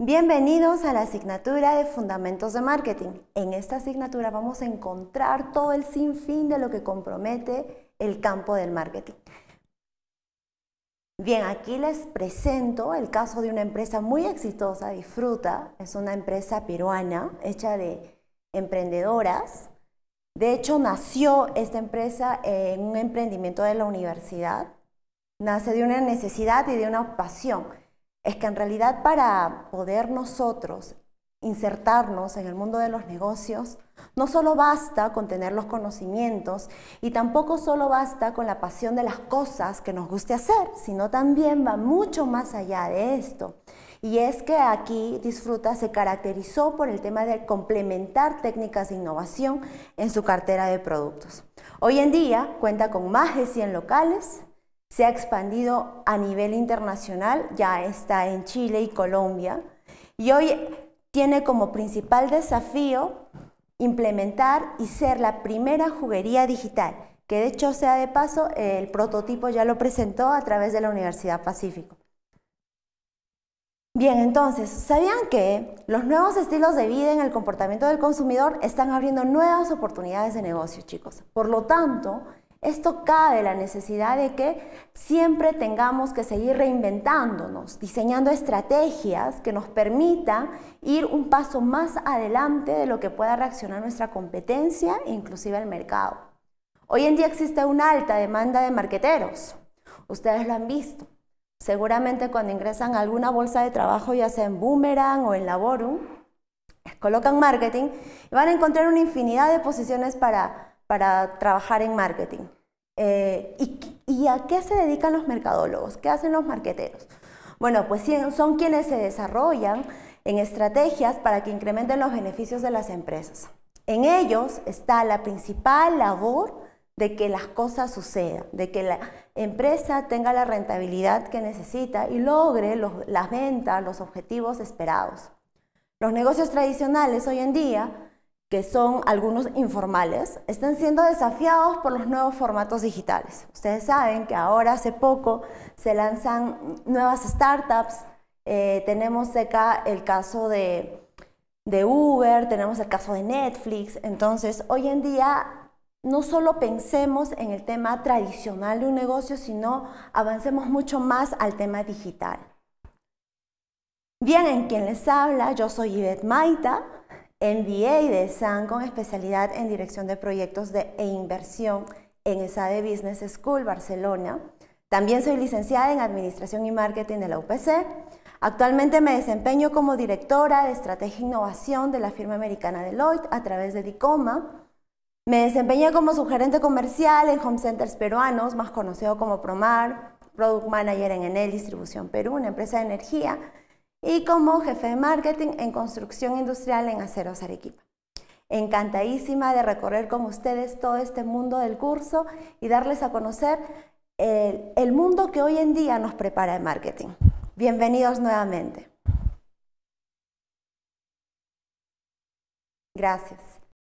Bienvenidos a la asignatura de Fundamentos de Marketing. En esta asignatura vamos a encontrar todo el sinfín de lo que compromete el campo del marketing. Bien, aquí les presento el caso de una empresa muy exitosa, Disfruta. Es una empresa peruana hecha de emprendedoras. De hecho, nació esta empresa en un emprendimiento de la universidad. Nace de una necesidad y de una pasión es que en realidad para poder nosotros insertarnos en el mundo de los negocios, no solo basta con tener los conocimientos y tampoco solo basta con la pasión de las cosas que nos guste hacer, sino también va mucho más allá de esto. Y es que aquí Disfruta se caracterizó por el tema de complementar técnicas de innovación en su cartera de productos. Hoy en día cuenta con más de 100 locales, se ha expandido a nivel internacional, ya está en Chile y Colombia, y hoy tiene como principal desafío implementar y ser la primera juguería digital, que de hecho sea de paso, el prototipo ya lo presentó a través de la Universidad Pacífico. Bien, entonces, ¿sabían que los nuevos estilos de vida en el comportamiento del consumidor están abriendo nuevas oportunidades de negocio, chicos? Por lo tanto, esto cabe la necesidad de que siempre tengamos que seguir reinventándonos, diseñando estrategias que nos permitan ir un paso más adelante de lo que pueda reaccionar nuestra competencia inclusive el mercado. Hoy en día existe una alta demanda de marqueteros. Ustedes lo han visto. Seguramente cuando ingresan a alguna bolsa de trabajo, ya sea en Boomerang o en Laborum, colocan marketing y van a encontrar una infinidad de posiciones para para trabajar en marketing. Eh, ¿y, a qué se dedican los mercadólogos? ¿Qué hacen los marqueteros? Bueno, pues son quienes se desarrollan en estrategias para que incrementen los beneficios de las empresas. En ellos está la principal labor de que las cosas sucedan, de que la empresa tenga la rentabilidad que necesita y logre las ventas, los objetivos esperados. Los negocios tradicionales hoy en día que son algunos informales, están siendo desafiados por los nuevos formatos digitales. Ustedes saben que ahora hace poco se lanzan nuevas startups, eh, tenemos acá el caso de, de Uber, tenemos el caso de Netflix, entonces hoy en día no solo pensemos en el tema tradicional de un negocio, sino avancemos mucho más al tema digital. Bien, en quien les habla, yo soy Yvette Maita, MBA de SAN con especialidad en dirección de proyectos de, e inversión en ESADE Business School Barcelona. También soy licenciada en Administración y Marketing de la UPC. Actualmente me desempeño como directora de Estrategia e Innovación de la firma americana Deloitte a través de DICOMA. Me desempeño como sugerente comercial en Home Centers Peruanos, más conocido como Promar, Product Manager en Enel Distribución Perú, una empresa de energía y como jefe de marketing en construcción industrial en Aceros Arequipa. Encantadísima de recorrer con ustedes todo este mundo del curso y darles a conocer el, el mundo que hoy en día nos prepara el marketing. Bienvenidos nuevamente. Gracias.